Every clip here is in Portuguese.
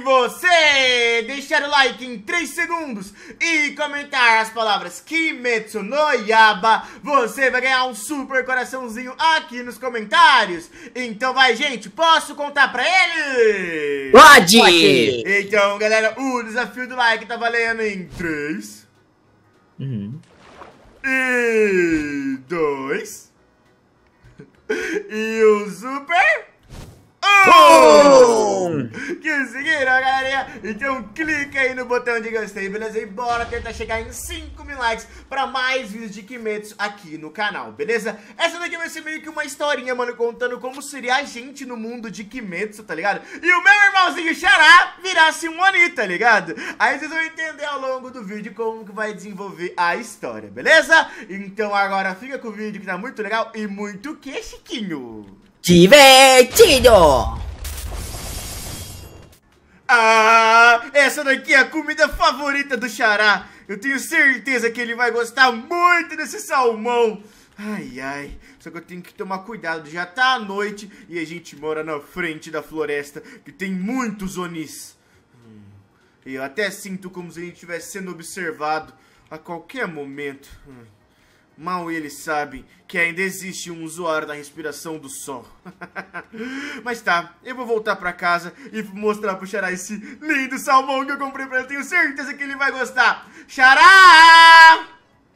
você deixar o like em 3 segundos e comentar as palavras Kimetsu no Yaba, você vai ganhar um super coraçãozinho aqui nos comentários. Então vai, gente, posso contar pra ele? Pode! Pode. Então, galera, o desafio do like tá valendo em 3... Uhum. E... 2... E o super... Que Conseguiram, galera? Então clica aí no botão de gostei, beleza? E bora tentar chegar em 5 mil likes pra mais vídeos de Kimetsu aqui no canal, beleza? Essa daqui vai ser meio que uma historinha, mano, contando como seria a gente no mundo de Kimetsu, tá ligado? E o meu irmãozinho Xará virasse um Oni, tá ligado? Aí vocês vão entender ao longo do vídeo como que vai desenvolver a história, beleza? Então agora fica com o vídeo que tá muito legal e muito que chiquinho! divertido! Ah, essa daqui é a comida favorita do Xará. Eu tenho certeza que ele vai gostar muito desse salmão. Ai, ai, só que eu tenho que tomar cuidado, já tá à noite e a gente mora na frente da floresta, que tem muitos onis. Hum, eu até sinto como se a gente estivesse sendo observado a qualquer momento. Hum. Mal eles sabem que ainda existe um usuário da respiração do sol. Mas tá, eu vou voltar pra casa e mostrar pro Xará esse lindo salmão que eu comprei pra ele. Tenho certeza que ele vai gostar. Xará!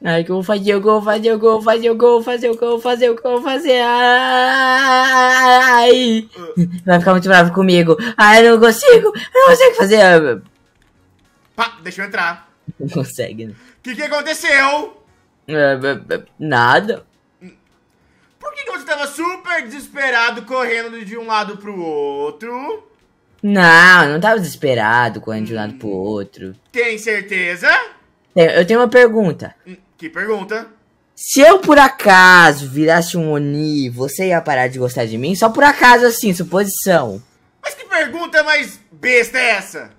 Ai, que eu vou fazer o gol, fazer o gol, fazer o gol, fazer o gol, fazer o gol, fazer. Ai! Ah. Vai ficar muito bravo comigo. Ai, eu não consigo! Eu não consigo fazer. Pá, deixa eu entrar. Não consegue, né? O que, que aconteceu? É, é, é, nada. Por que, você estava super desesperado correndo de um lado pro outro? Não, não tava desesperado correndo de um lado pro hum. outro. Tem certeza? Eu tenho uma pergunta. Hum, que pergunta? Se eu por acaso virasse um Oni, você ia parar de gostar de mim? Só por acaso assim, suposição. Mas que pergunta mais besta é essa?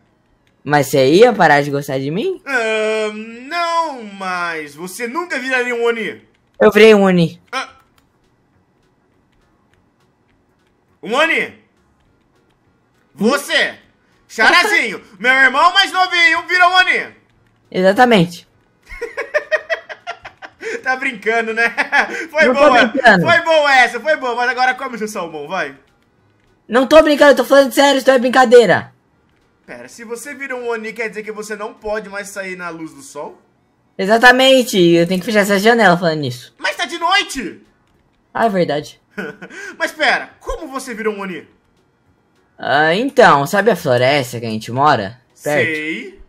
Mas você ia parar de gostar de mim? Uh, não, mas você nunca viraria um Oni. Eu virei um Oni. Ah. Um Oni? Você! Charazinho, meu irmão mais novinho virou um Oni. Exatamente. tá brincando, né? Foi não boa. Foi boa essa, foi boa. Mas agora come seu salmão, vai. Não tô brincando, tô falando sério, isso não é brincadeira. Pera, se você virou um Oni, quer dizer que você não pode mais sair na luz do sol? Exatamente, eu tenho que fechar essa janela falando nisso. Mas tá de noite! Ah, é verdade. Mas pera, como você virou um Oni? Ah, então, sabe a floresta que a gente mora? Perto? Sei.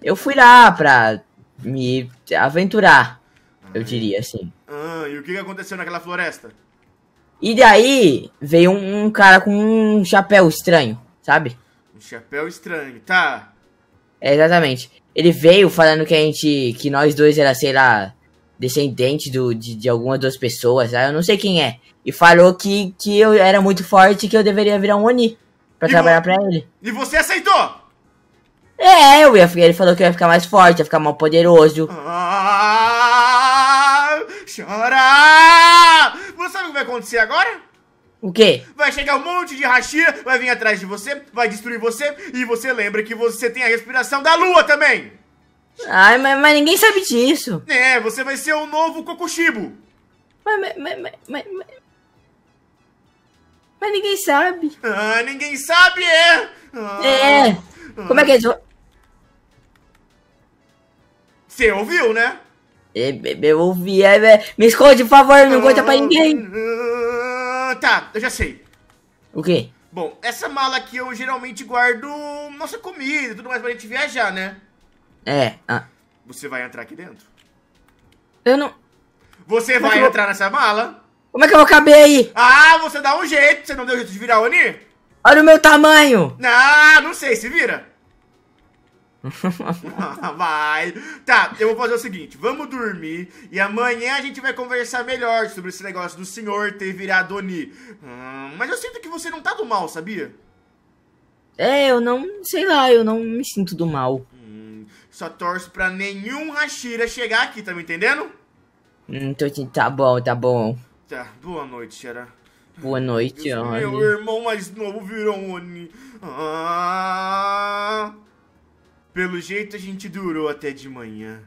Eu fui lá pra me aventurar, ah. eu diria assim. Ah, e o que aconteceu naquela floresta? E daí veio um cara com um chapéu estranho, sabe? Um chapéu estranho, tá? É, exatamente. Ele veio falando que a gente. que nós dois era, sei lá, descendente do, de, de alguma das pessoas, lá, eu não sei quem é. E falou que, que eu era muito forte e que eu deveria virar um Oni pra e trabalhar pra ele. E você aceitou? É, eu ia, ele falou que eu ia ficar mais forte, ia ficar mais poderoso. Ah, chora! Você sabe o que vai acontecer agora? O quê? Vai chegar um monte de rachia, vai vir atrás de você, vai destruir você, e você lembra que você tem a respiração da lua também! Ai, mas, mas ninguém sabe disso. É, você vai ser o novo Kokushibo. Mas, mas, mas, mas, mas, mas ninguém sabe. Ah, ninguém sabe, é? Ah, é. Ah. Como é que é isso? Você ouviu, né? Eu, é, é, é, eu ouvi. É, me esconde, por favor, não conta pra ah. ninguém. Ah. tá, eu já sei. O quê? Bom, essa mala aqui eu geralmente guardo nossa comida e tudo mais pra gente viajar, né? É. Ah. Você vai entrar aqui dentro? Eu não. Você Como é vai entrar nessa mala? Como é que eu vou caber aí? Ah, você dá um jeito, você não deu jeito de virar Oni? Olha o meu tamanho! Ah, não sei, se vira. vai. Tá, eu vou fazer o seguinte: vamos dormir e amanhã a gente vai conversar melhor sobre esse negócio do senhor ter virado Oni. Hum, mas eu sinto que você não tá do mal, sabia? É, eu não. Sei lá, eu não me sinto do mal. Hum, só torço pra nenhum Hashira chegar aqui, tá me entendendo? Hum, tô, tá bom, tá bom. Tá, boa noite, Xera. Boa noite, Oni. Meu irmão mais novo virou Oni. Ah. Pelo jeito a gente durou até de manhã.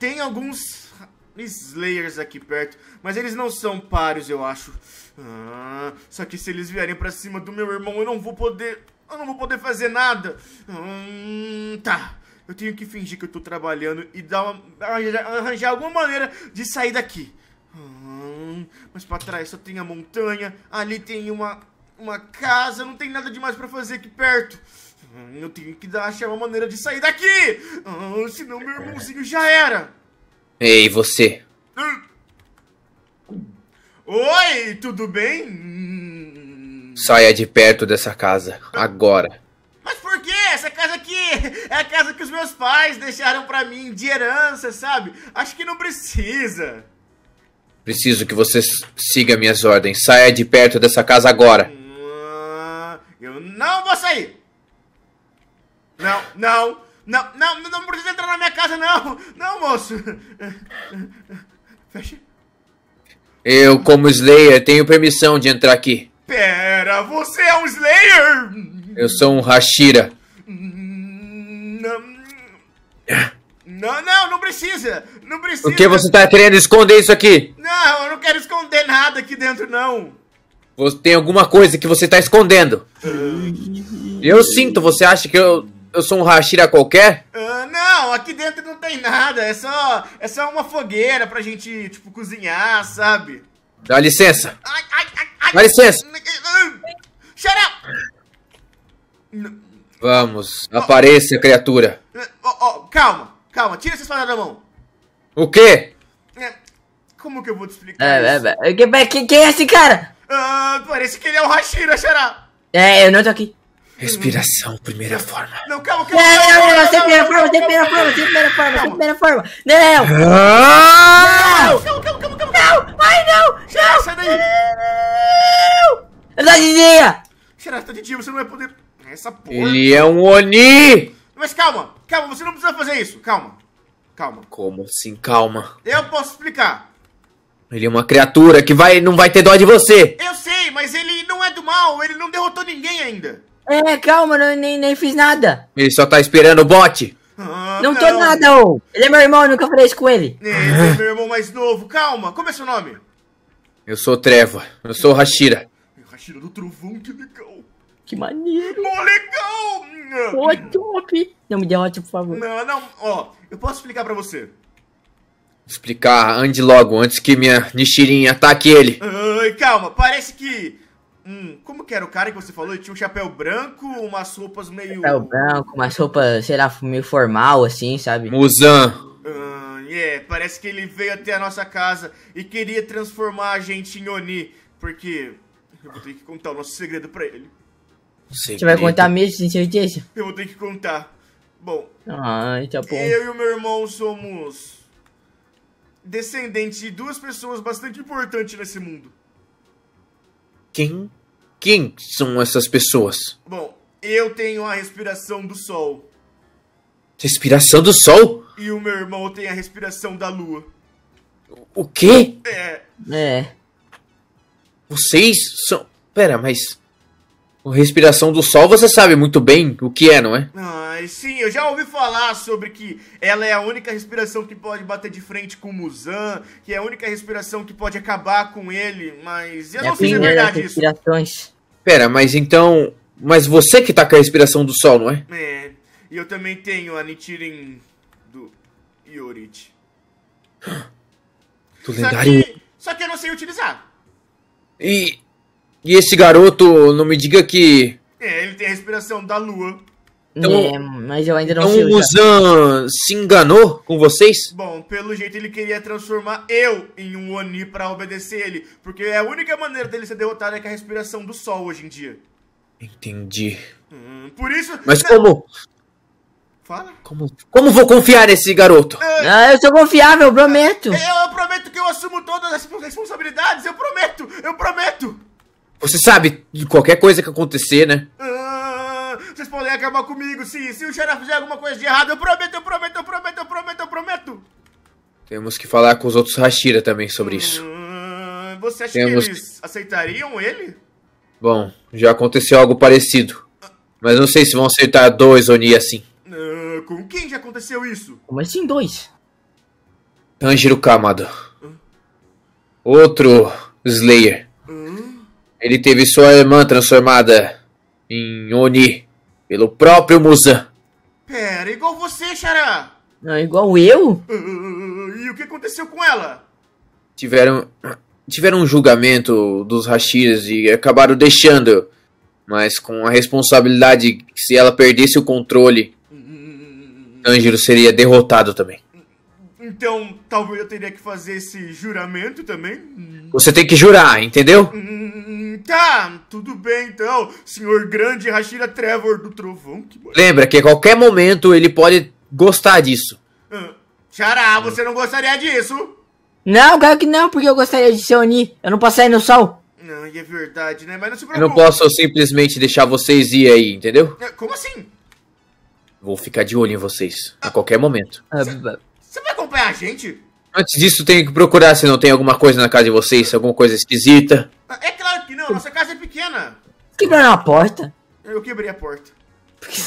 Tem alguns Slayers aqui perto, mas eles não são páreos, eu acho. Ah, só que se eles vierem pra cima do meu irmão, eu não vou poder... Eu não vou poder fazer nada. Hum, tá. Eu tenho que fingir que eu tô trabalhando e dar uma, arranjar, arranjar alguma maneira de sair daqui. Hum, mas pra trás só tem a montanha, ali tem uma, uma casa, não tem nada demais pra fazer aqui perto. Eu tenho que achar uma maneira de sair daqui! Ah, senão meu irmãozinho já era! Ei, você! Oi, tudo bem? Saia de perto dessa casa, agora! Mas por que Essa casa aqui é a casa que os meus pais deixaram para mim de herança, sabe? Acho que não precisa. Preciso que você siga minhas ordens. Saia de perto dessa casa agora. Ah, eu não vou sair não, não, não, não, não precisa entrar na minha casa, não! Não, moço! Fecha. Eu, como Slayer, tenho permissão de entrar aqui. Pera, você é um Slayer? Eu sou um Hashira. Não, não, não, não precisa! Não precisa! O que você tá querendo esconder isso aqui? Não, eu não quero esconder nada aqui dentro, não! Você tem alguma coisa que você tá escondendo. Eu sinto, você acha que eu eu sou um Hashira qualquer? Uh, não, aqui dentro não tem nada. É só, é só uma fogueira pra gente, tipo, cozinhar, sabe? Dá licença. Ai, ai, ai, Dá licença. Shut up! Vamos, oh, apareça, criatura. Oh, oh, calma, calma, tira essa espada da mão. O quê? É, como que eu vou te explicar é, isso? É, é, quem, é esse cara? Uh, parece que ele é o Hashira, Xará. É, eu não tô aqui. Respiração, primeira forma. Não, calma, calma. Não, não, não, não, primeira forma, tem primeira forma, tem primeira forma, tem primeira forma. Não! Não! não, não, não, não, Não! Ai, não! Não! Sai daí! Não! Tá de dia! não, não, tá de dia? Você não vai poder... Essa porra... Ele é um Oni! Mas calma, calma, você não precisa fazer isso. Calma, calma. Como assim, calma? Eu posso explicar. Ele é uma criatura que vai, não vai ter dó de você. Eu sei, mas ele não é do mal, ele não derrotou ninguém ainda. É, calma, nem, nem fiz nada. Ele só tá esperando o bote. Ah, não, não tô nada, ô. Ele é meu irmão, nunca falei isso com ele. Ele é meu irmão mais novo. Calma, como é seu nome? Eu sou Treva. Eu sou Hashira. Hashira é do Trovão, que legal. Que maneiro. Mó legal. Pô, é top. Não me dê ótimo, por favor. Não, não. Ó, eu posso explicar pra você. Explicar, ande logo, antes que minha Nishirin ataque ele. Ai, calma, parece que um. Como que era o cara que você falou? Ele tinha um chapéu branco, umas roupas meio. Chapéu branco, umas roupas, sei lá, meio formal, assim, sabe? Muzan. Uh, hum, é, parece que ele veio até a nossa casa e queria transformar a gente em Oni, porque. Eu vou ter que contar o nosso segredo pra ele. Segredo. Você vai contar mesmo, sem certeza? Eu vou ter que contar. Bom. Ah, então tá bom. Eu e o meu irmão somos. descendentes de duas pessoas bastante importantes nesse mundo quem quem são essas pessoas? Bom, eu tenho a respiração do sol. Respiração do sol? E o meu irmão tem a respiração da lua. O quê? É. É. Vocês são. Pera, mas respiração do sol, você sabe muito bem o que é, não é? Ai, sim, eu já ouvi falar sobre que ela é a única respiração que pode bater de frente com o Muzan, que é a única respiração que pode acabar com ele, mas eu é não sei se é verdade isso. Respirações. Pera, mas então. Mas você que tá com a respiração do sol, não é? É. E eu também tenho a Nitirin do Iorit. Do lendário. Só que, só que eu não sei utilizar. E e esse garoto, não me diga que. É, ele tem a respiração da lua. Então, é, mas eu ainda não então sei. Então o é. Zan se enganou com vocês? Bom, pelo jeito ele queria transformar eu em um Oni para obedecer ele. Porque é a única maneira dele ser derrotado é com a respiração do sol hoje em dia. Entendi. Hum, por isso. Mas não... como? Fala. Como, como vou confiar nesse garoto? É... Ah, eu sou confiável, prometo. Eu, é, eu prometo que eu assumo todas as responsabilidades, eu prometo, eu prometo. Você sabe de qualquer coisa que acontecer, né? Ah, vocês podem acabar comigo, sim. Se o xerife fizer alguma coisa de errado, eu prometo, eu prometo, eu prometo, eu prometo, eu prometo. Temos que falar com os outros Hashira também sobre isso. Ah, você acha Temos... que eles aceitariam ele? Bom, já aconteceu algo parecido. Mas não sei se vão aceitar dois Oni assim. Ah, com quem já aconteceu isso? Como assim dois? Tanjiro Kamado. Outro Slayer. Ele teve sua irmã transformada em Oni pelo próprio Musan. Pera, igual você, Xará! Ah, igual eu? Uh, e o que aconteceu com ela? Tiveram. Tiveram um julgamento dos Hashiras e acabaram deixando. Mas com a responsabilidade que se ela perdesse o controle, hum. Tanjiro seria derrotado também. Então, talvez eu teria que fazer esse juramento também. Você tem que jurar, entendeu? Hum, tá, tudo bem então, senhor grande Hashira Trevor do Trovão. Que Lembra que a qualquer momento ele pode gostar disso. Hum, você não gostaria disso? Não, claro que não, porque eu gostaria de ser Oni. Eu não posso sair no sol. Não, é verdade, né? Mas não se preocupe. Eu não posso simplesmente deixar vocês ir aí, entendeu? É, como assim? Vou ficar de olho em vocês, a qualquer momento. Ah, você vai acompanhar a gente? Antes disso, tem que procurar se não tem alguma coisa na casa de vocês, alguma coisa esquisita. Ah, é claro que não, nossa casa é pequena. Quebraram é a porta? Eu quebrei a porta. o que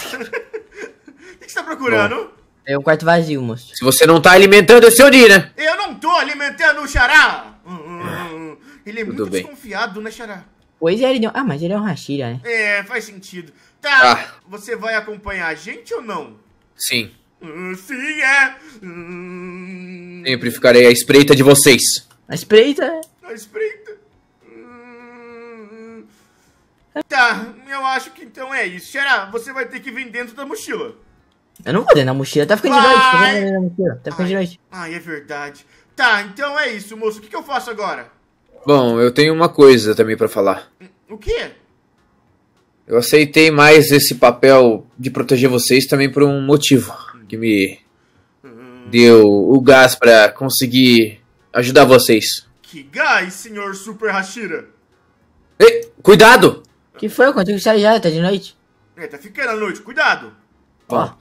você tá procurando? Bom, é um quarto vazio, moço. Se você não tá alimentando, é seu dia, né? Eu não tô alimentando o Xará! Hum, hum, hum, ah, hum, ele é Tudo muito bem. desconfiado, né, Xará? Pois é, ele não... Ah, mas ele é um Hashira, né? É, faz sentido. Tá, ah. você vai acompanhar a gente ou não? Sim. É. Hum. Sempre ficarei à espreita de vocês. A espreita? A é? espreita? Hum. Tá, eu acho que então é isso. Xará, você vai ter que vir dentro da mochila. Eu não vou dentro da mochila, tá ficando vai. de noite. Tá ficando, tá ai, de noite. Ai, é verdade. Tá, então é isso, moço. O que, que eu faço agora? Bom, eu tenho uma coisa também para falar. O quê? Eu aceitei mais esse papel de proteger vocês também por um motivo que me deu o gás para conseguir ajudar vocês. Que gás, senhor Super Hashira! Ei, cuidado! Que foi? consigo sair já, tá de noite. É, tá ficando a noite, cuidado! Ó,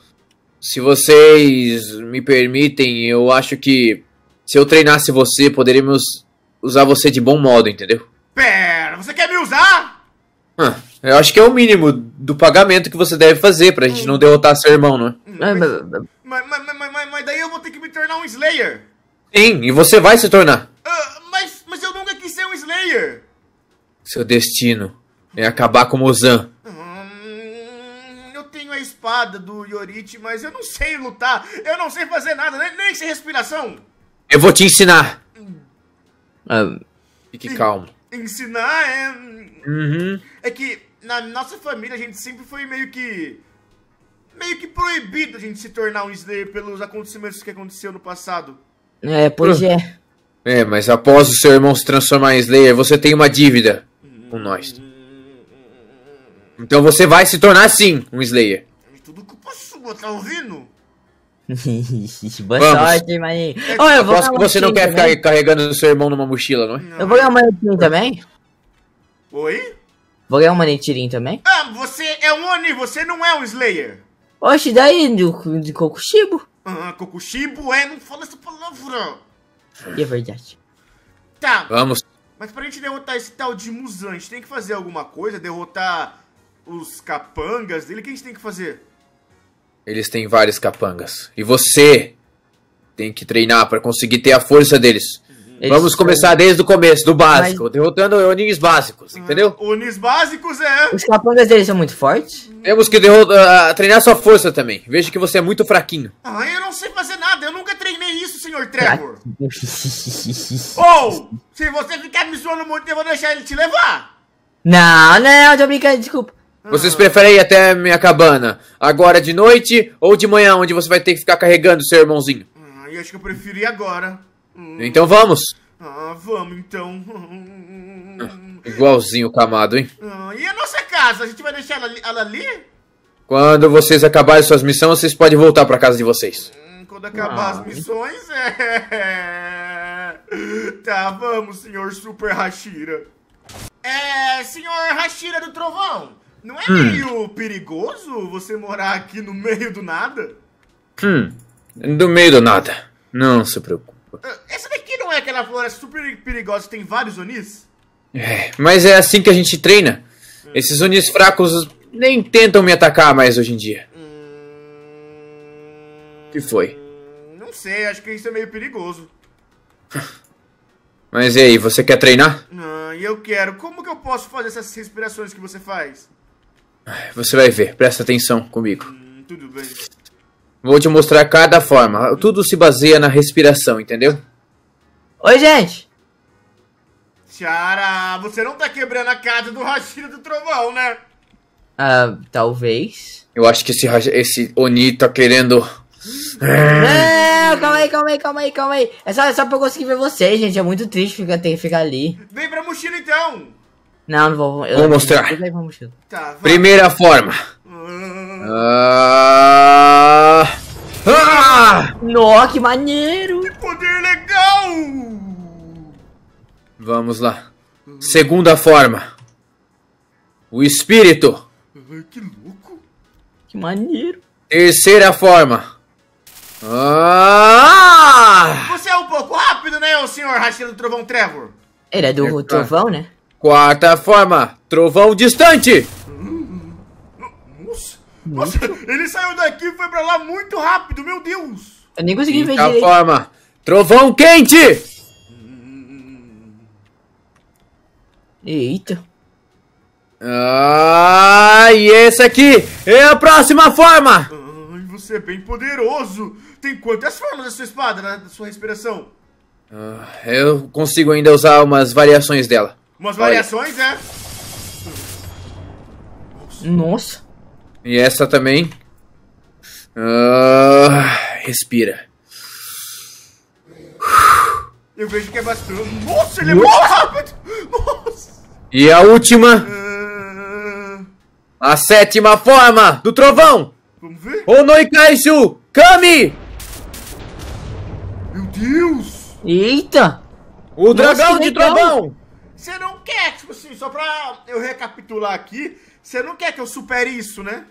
se vocês me permitem, eu acho que se eu treinasse você, poderíamos usar você de bom modo, entendeu? Pera, você quer me usar? Ah, eu acho que é o mínimo do pagamento que você deve fazer pra gente não derrotar seu irmão, não é? É, mas, mas, mas, mas, daí eu vou ter que me tornar um Slayer. Sim, e você vai se tornar. Ah, mas, mas eu nunca quis ser um Slayer. Seu destino é acabar com o Mozan. Hum, eu tenho a espada do Yorichi, mas eu não sei lutar. Eu não sei fazer nada, nem, nem sem respiração. Eu vou te ensinar. Hum. Ah, fique calmo. Ensinar é. Hum, uhum. É que na nossa família a gente sempre foi meio que meio que proibido a gente se tornar um Slayer pelos acontecimentos que aconteceu no passado. É, pois é. É, mas após o seu irmão se transformar em Slayer, você tem uma dívida com nós. Então você vai se tornar sim um Slayer. É tudo culpa sua, tá ouvindo? Boa Vamos. sorte, maninho. É, eu vou aposto que você não quer também. ficar né? carregando o seu irmão numa mochila, não é? Não. Eu vou ganhar um manetinho também? Oi? Vou ganhar um manetinho também? Ah, você é um Oni, você não é um Slayer. Oxe, daí de, de Kokushibo? Ah, Kokushibo? É, não fala essa palavra. E é verdade. Tá. Vamos. Mas pra gente derrotar esse tal de Muzan, a gente tem que fazer alguma coisa? Derrotar os capangas dele? O que a gente tem que fazer? Eles têm vários capangas. E você tem que treinar para conseguir ter a força deles. Eles Vamos começar desde o começo, do básico, Mas... derrotando Onis básicos, ah, entendeu? Onis básicos é. Os capangas deles são muito fortes. Temos que uh, treinar sua força também. Veja que você é muito fraquinho. Ah, eu não sei fazer nada, eu nunca treinei isso, senhor Trevor. Ou, oh, se você ficar me zoando muito, eu vou deixar ele te levar. Não, não, já brincando, desculpa. Vocês preferem ir até minha cabana? Agora de noite ou de manhã, onde você vai ter que ficar carregando seu irmãozinho? Ah, eu acho que eu prefiro ir agora. Então vamos! Ah, vamos então. Igualzinho o camado, hein? Ah, e a nossa casa? A gente vai deixar ela, ela ali? Quando vocês acabarem suas missões, vocês podem voltar para casa de vocês. Hum, quando acabar ah. as missões, é. Tá, vamos, senhor Super Hashira. É, senhor Hashira do Trovão, não é hum. meio perigoso você morar aqui no meio do nada? Hum, do meio do nada. Não se preocupe. Essa daqui não é aquela floresta super perigosa que tem vários Onis? É, mas é assim que a gente treina. Hum. Esses Onis fracos nem tentam me atacar mais hoje em dia. Hum... que foi? Não sei, acho que isso é meio perigoso. Mas e aí, você quer treinar? Não, eu quero. Como que eu posso fazer essas respirações que você faz? Você vai ver, presta atenção comigo. Hum, tudo bem. Vou te mostrar cada forma. Tudo se baseia na respiração, entendeu? Oi, gente! Tiara, você não tá quebrando a casa do Rashira do Trovão, né? Ah, talvez. Eu acho que esse, esse Oni tá querendo. Não, calma aí, calma aí, calma aí, calma aí. É só, é só pra eu conseguir ver vocês, gente. É muito triste ficar, ter que ficar ali. Vem pra mochila então! Não, não vou. Eu, vou mostrar. Eu, tá, Primeira forma. Hum. Ah! Ah! Nossa, que maneiro! Que poder legal! Vamos lá. Segunda forma. O espírito. Que louco. Que maneiro. Terceira forma. Ah! Você é um pouco rápido, né, o senhor Rachel Trovão Trevor? Ele é do é, Trovão, né? Quarta forma. Trovão distante. Nossa, ele saiu daqui e foi pra lá muito rápido, meu Deus! Eu nem consegui ver direito. forma. Trovão quente! Eita. Ah, e esse aqui é a próxima forma! Ai, você é bem poderoso! Tem quantas formas da sua espada, da sua respiração? Ah, eu consigo ainda usar umas variações dela. Umas variações, é? Nossa. E essa também. Uh, respira. Eu vejo que é bastante. Nossa, ele é muito rápido! Nossa! E a última. Uh... A sétima forma do trovão! Vamos ver? Onoi Kaishu! Kami! Meu Deus! Eita! O Nossa, dragão de trovão! Você não quer, tipo assim, só pra eu recapitular aqui, você não quer que eu supere isso, né?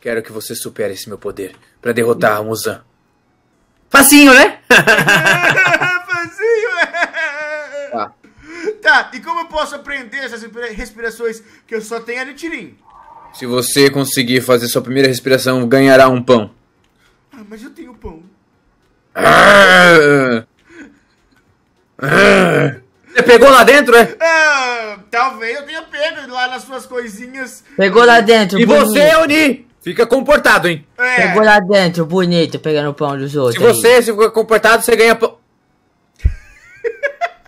Quero que você supere esse meu poder para derrotar a Muzan. Facinho, né? Facinho, é. Tá. tá, e como eu posso aprender essas respirações que eu só tenho ali, de tirim? Se você conseguir fazer sua primeira respiração, ganhará um pão. Ah, mas eu tenho pão. Ah, ah, você pegou lá dentro, é? Ah, talvez eu tenha pego lá nas suas coisinhas. Pegou lá dentro. E você, Oni? Fica comportado, hein? É. Pegou lá dentro, bonito, pegando o pão dos outros. Se você aí. se for comportado, você ganha pão.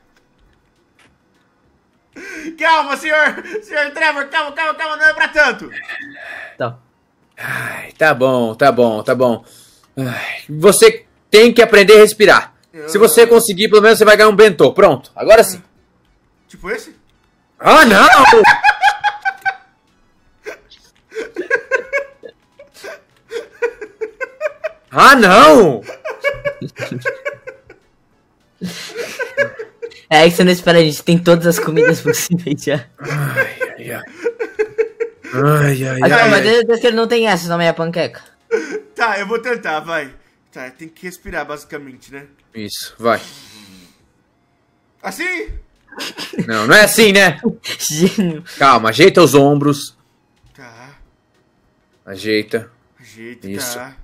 calma, senhor! Senhor Trevor, calma, calma, calma, não é pra tanto! Tá. Ai, tá bom, tá bom, tá bom. Ai, você tem que aprender a respirar. Eu... Se você conseguir, pelo menos você vai ganhar um bentô. Pronto, agora sim. Ah. Tipo esse? Ah, não! Ah, não! É que você não é espera, a gente tem todas as comidas possíveis já. Ai, ai, ai. Ai, ai, ah, Mas, ai, mas que ele não tem essa, não é panqueca. Tá, eu vou tentar, vai. Tá, tem que respirar, basicamente, né? Isso, vai. Assim? Não, não é assim, né? Gênio. Calma, ajeita os ombros. Tá. Ajeita. Ajeita, Isso. tá.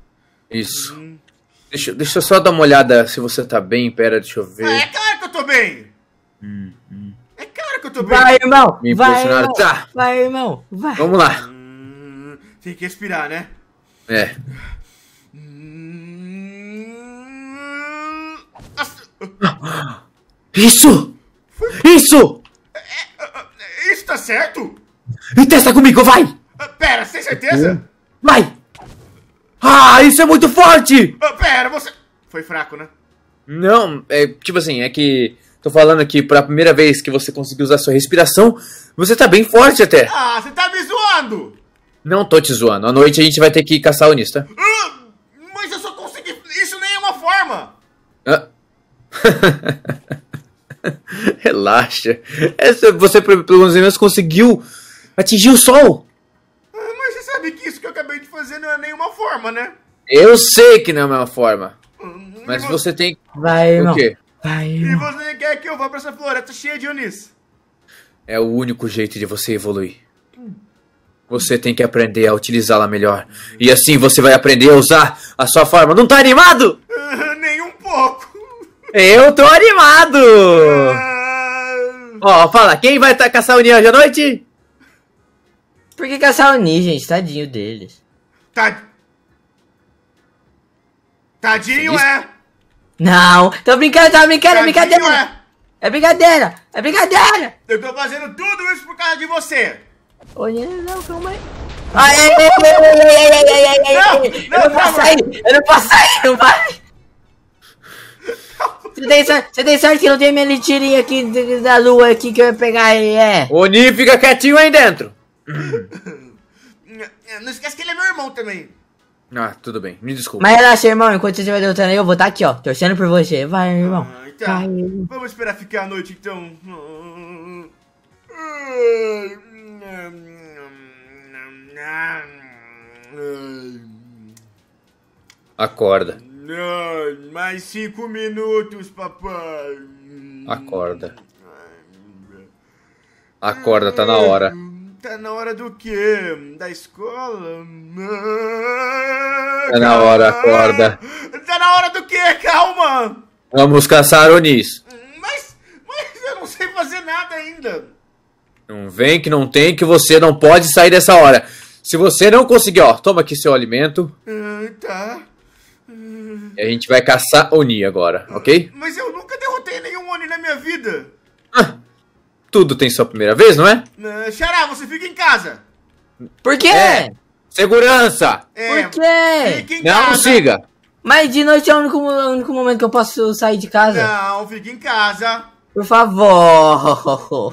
Isso. Hum. Deixa, deixa eu só dar uma olhada se você tá bem, pera, deixa eu ah, ver. Ah, é claro que eu tô bem! Hum, hum. É claro que eu tô bem! Vai, irmão! Me vai, Irmão. Tá! Vai, irmão! Vai! Vamos lá! Hum, tem que respirar, né? É. Hum. Isso! Isso! É, é, é, isso tá certo? E testa comigo, vai! Ah, pera, você tem certeza? Vai! Ah, isso é muito forte! pera, você. Foi fraco, né? Não, é tipo assim, é que. Tô falando aqui, pra primeira vez que você conseguiu usar sua respiração, você tá bem forte até. Ah, você tá me zoando! Não tô te zoando. À noite a gente vai ter que caçar o Nista. tá? mas eu só consegui. Isso nem é uma forma! Ah. Relaxa. Essa, você pelo menos conseguiu atingir o sol dizer não é nenhuma forma, né? Eu sei que não é uma forma. Hum, mas você... você tem. Vai, O quê? Vai, E você quer que eu vá pra essa floresta cheia de Onis? É o único jeito de você evoluir. Você tem que aprender a utilizá-la melhor. E assim você vai aprender a usar a sua forma. Não tá animado? Uh, nem um pouco. Eu tô animado! Ah. Ó, uh... fala, quem vai caçar o Ni hoje à noite? Por que caçar o Ni, gente? Tadinho deles. Tadinho é! Não! Tô brincando, tô brincando, Tadinho é brincadeira! É. é brincadeira! É brincadeira! Eu tô fazendo tudo isso por causa de você! Olha, não, calma aí. Ai, ai, ai, ai, ai, ai, não, eu não posso sair, eu não posso sair, não vai! Você tem, sorte, que não tem minha tirinha aqui da lua aqui que eu ia pegar aí? é. Ô, Ninho fica quietinho aí dentro. É, não esquece que ele é meu irmão também. Ah, tudo bem, me desculpa. Mas relaxa, irmão, enquanto você vai derrotando aí, eu vou estar tá aqui, ó, torcendo por você. Vai, ah, irmão. Ah, tá. Vai. Vamos esperar ficar a noite, então. Acorda. Mais cinco minutos, papai. Acorda. Acorda, tá na hora. Tá na hora do quê? Da escola? Tá na hora, acorda. Tá na hora do quê? Calma! Vamos caçar Onis. Mas, mas eu não sei fazer nada ainda. Não vem que não tem, que você não pode sair dessa hora. Se você não conseguir, ó, toma aqui seu alimento. Ah, tá. E a gente vai caçar Oni agora, ah, ok? Mas eu nunca derrotei nenhum Oni na minha vida. Ah, tudo tem sua primeira vez, não é? Uh, Xará, você fica em casa. Por quê? É. Segurança! É. Por quê? Não casa. siga! Mas de noite é o único, o único momento que eu posso sair de casa. Não, fica em casa. Por favor.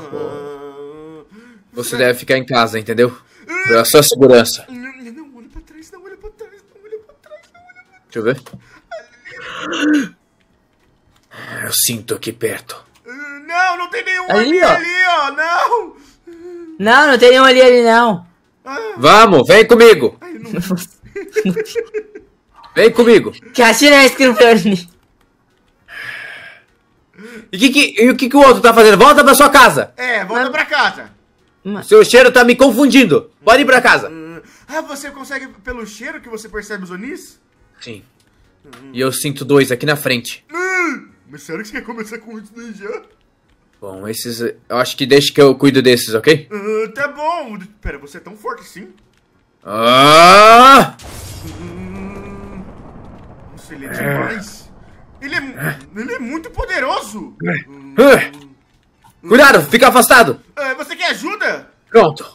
você deve ficar em casa, entendeu? É ah. pra sua segurança. Não, não olha pra trás, não olha pra trás, não olha pra trás, não olha pra trás. Deixa eu ver. Eu sinto aqui perto. Não, não tem nenhum ali, ali, ó. ali, ó. Não. Não, não tem nenhum ali, ali, não. Ah. Vamos, vem comigo. Ai, não... vem comigo. Que assim E, que, que, e o que, que o outro tá fazendo? Volta pra sua casa. É, volta Mas... pra casa. Mas... Seu cheiro tá me confundindo. Pode ir pra casa. Ah, ah, você consegue pelo cheiro que você percebe os onis? Sim. Hum. E eu sinto dois aqui na frente. Hum. Mas sério que você quer começar com isso daí já? Bom, esses. Eu acho que deixa que eu cuido desses, ok? Uh, tá bom. Pera, você é tão forte assim? Ah! Hum, nossa, ele é demais. Ele é, ah. ele é muito poderoso. Hum, Cuidado, fica afastado. Uh, você quer ajuda? Pronto.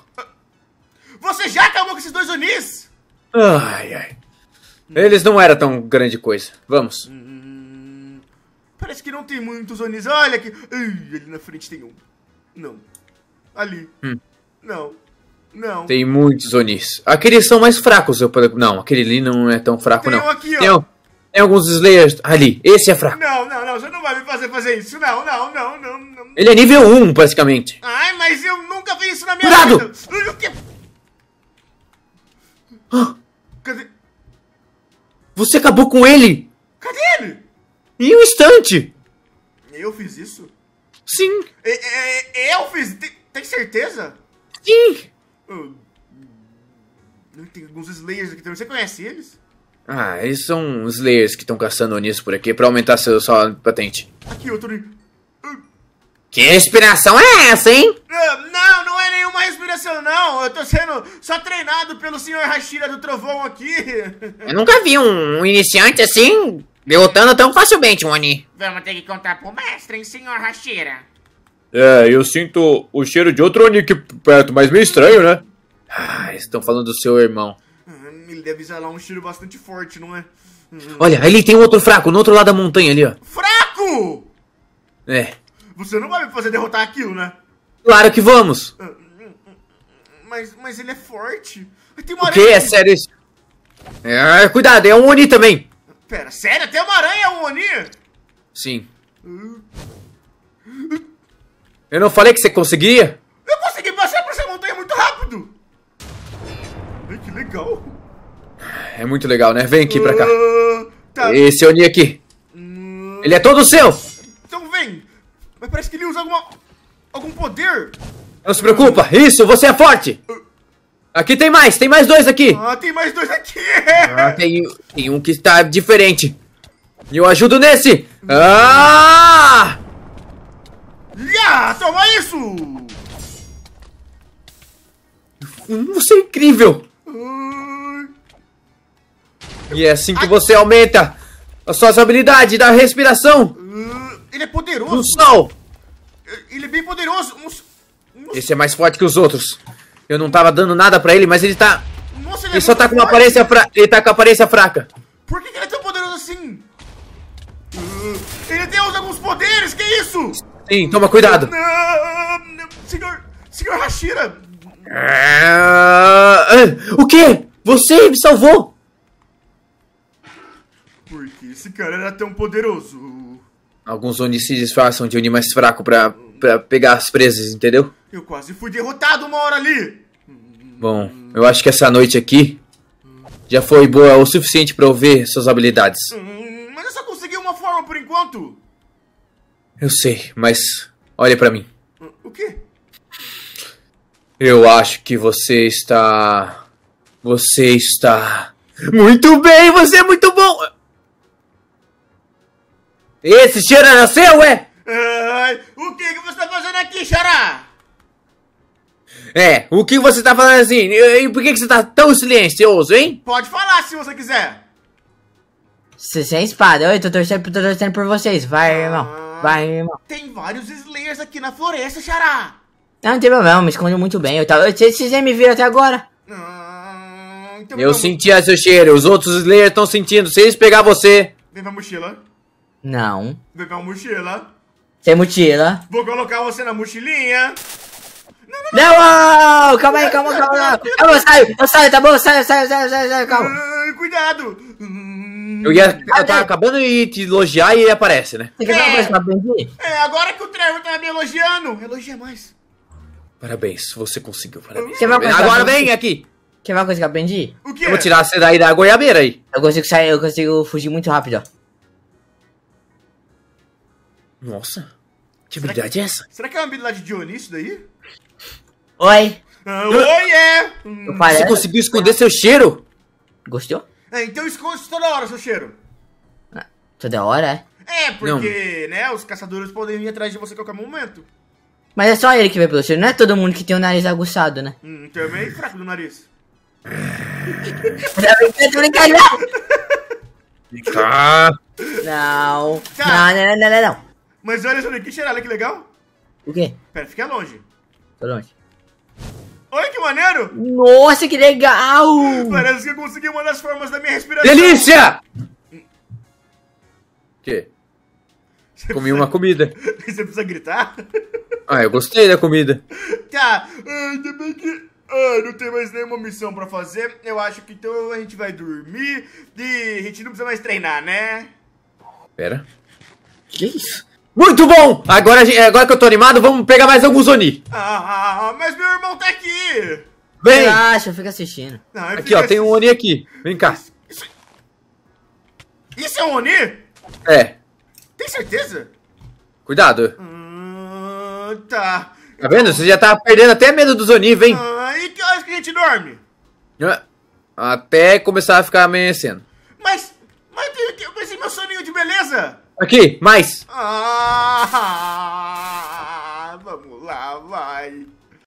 Você já acabou com esses dois unis? Ai, ai. Eles não eram tão grande coisa. Vamos. Uhum. Parece que não tem muitos Onis. Olha aqui. Ai, ali na frente tem um. Não. Ali. Hum. Não. Não. Tem muitos Onis. Aqueles são mais fracos. Eu... Não, aquele ali não é tão fraco, tem não. Um aqui, tem, um... tem, alguns Slayers ali. Esse é fraco. Não, não, não. Você não vai me fazer fazer isso. Não, não, não, não. não. Ele é nível 1, basicamente. Ai, mas eu nunca vi isso na minha Cuidado! vida. Cuidado! Ah! Cadê? Você acabou com ele! Em um instante! Eu fiz isso? Sim! Eu, é, é, é, eu fiz? Tem, tem certeza? Sim! tem alguns Slayers aqui também. Você conhece eles? Ah, eles são Slayers que estão caçando nisso por aqui pra aumentar seu, sua patente. Aqui, outro. Uh. Que respiração é essa, hein? Uh, não, não é nenhuma respiração, não. Eu tô sendo só treinado pelo Sr. Hashira do Trovão aqui. Eu nunca vi um, um iniciante assim Derrotando tão facilmente, Oni. Vamos ter que contar pro mestre, hein, senhor Rashira? É, eu sinto o cheiro de outro Oni aqui perto, mas meio estranho, né? Ah, estão falando do seu irmão. Hum, ele deve exalar um cheiro bastante forte, não é? Hum. Olha, ali tem um outro fraco, no outro lado da montanha ali, ó. Fraco! É. Você não vai me fazer derrotar aquilo, né? Claro que vamos. Ah, hum, mas, mas ele é forte. Tem uma o quê? Que... É sério isso? É, cuidado, é um Oni também. Pera, sério? Até uma aranha, um Oni? Sim. Eu não falei que você conseguia? Eu consegui passar por essa montanha é muito rápido! Ai, que legal! É muito legal, né? Vem aqui pra cá. Uh, tá. Esse Oni aqui. Uh... Ele é todo seu! Então vem! Mas parece que ele usa alguma... algum poder! Não se preocupa! Isso, você é forte! Uh... Aqui tem mais, tem mais dois aqui. Ah, tem mais dois aqui. Ah, tem, tem um que está diferente. E eu ajudo nesse. Ah! Yeah, toma isso! Você é incrível. E é assim que você aumenta as suas habilidades da respiração. Ah, ele é poderoso. No sol. Ele é bem poderoso. Esse é mais forte que os outros. Eu não tava dando nada pra ele, mas ele tá. Nossa, ele, ele é só tá é com uma forte. aparência Ele tá com aparência fraca. Por que, que, ele é tão poderoso assim? Ele tem alguns poderes, que isso? Sim, toma cuidado. Não, senhor. Senhor Hashira! Ah, o quê? Você me salvou! Por que esse cara era tão poderoso? Alguns Onis se disfarçam de Oni mais fraco pra pra pegar as presas, entendeu? Eu quase fui derrotado uma hora ali! Bom, eu acho que essa noite aqui já foi boa o suficiente pra eu ver suas habilidades. Hum, mas eu só consegui uma forma por enquanto! Eu sei, mas olha pra mim. O quê? Eu acho que você está. Você está. Muito bem, você é muito bom! Esse cheiro era seu, é? aqui, chorar. É, o que você tá falando assim? E, e por que, que você tá tão silencioso, hein? Pode falar se você quiser. Você sem é espada, eu tô torcendo, tô torcendo por vocês. Vai, ah, irmão. Vai, irmão. Tem vários slayers aqui na floresta, Xará. Não, não tem problema, me escondeu muito bem. Eu tava... Vocês já me viram até agora. Ah, então eu senti a seu cheiro, os outros slayers estão sentindo. Se eles pegar você. Vem pra mochila. Não. Vem pra mochila. Sem mochila. Vou colocar você na mochilinha. Não, não, não. não calma aí, calma, calma. Calma, eu saio, eu saio, tá bom? Sai, sai, sai, sai, sai, calma. Cuidado. Eu ia. Eu tava acabando de te elogiar e ele aparece, né? Você quer dar uma é. coisa É, agora que o Trevor tá me elogiando. Elogia mais. Parabéns, você conseguiu, parabéns. Quer parabéns. Agora vem aqui. Quer ver uma coisa que eu aprendi? O quê? Eu vou tirar você daí da goiabeira aí. Eu consigo sair, eu consigo fugir muito rápido, ó. Nossa, que será habilidade que, é essa? Será que é uma habilidade de Dionísio daí? Oi! Ah, oi, é! Hum. Você é? conseguiu esconder ah. seu cheiro? Gostou? É, então esconde toda hora seu cheiro. Ah, toda hora, é? É, porque, não. né, os caçadores podem vir atrás de você a qualquer momento. Mas é só ele que vê pelo cheiro, não é todo mundo que tem o nariz aguçado, né? Hum, também então é fraco do nariz. Não, não, não, não, não, não. Mas olha isso aqui, Xerá, olha que legal. O quê? Pera, fica longe. Tô longe. Olha que maneiro! Nossa, que legal! Parece que eu consegui uma das formas da minha respiração. Delícia! Que? Você Comi precisa... uma comida. Você precisa gritar? Ah, eu gostei da comida. Tá, ainda bem que ah, não tem mais nenhuma missão pra fazer. Eu acho que então a gente vai dormir e a gente não precisa mais treinar, né? Pera. Que isso? Muito bom! Agora, agora que eu tô animado, vamos pegar mais alguns Oni. Ah, mas meu irmão tá aqui! Vem! Relaxa, fica assistindo. Não, aqui, ó, assistindo. tem um Oni aqui. Vem cá. Isso, isso... isso é um Oni? É. Tem certeza? Cuidado. Hum, tá. Tá vendo? Você já tá perdendo até medo dos Oni, vem. Ah, e que horas que a gente dorme? Ah, até começar a ficar amanhecendo. Mas, mas, mas e meu soninho de beleza? Aqui, mais. Ah, vamos lá, vai.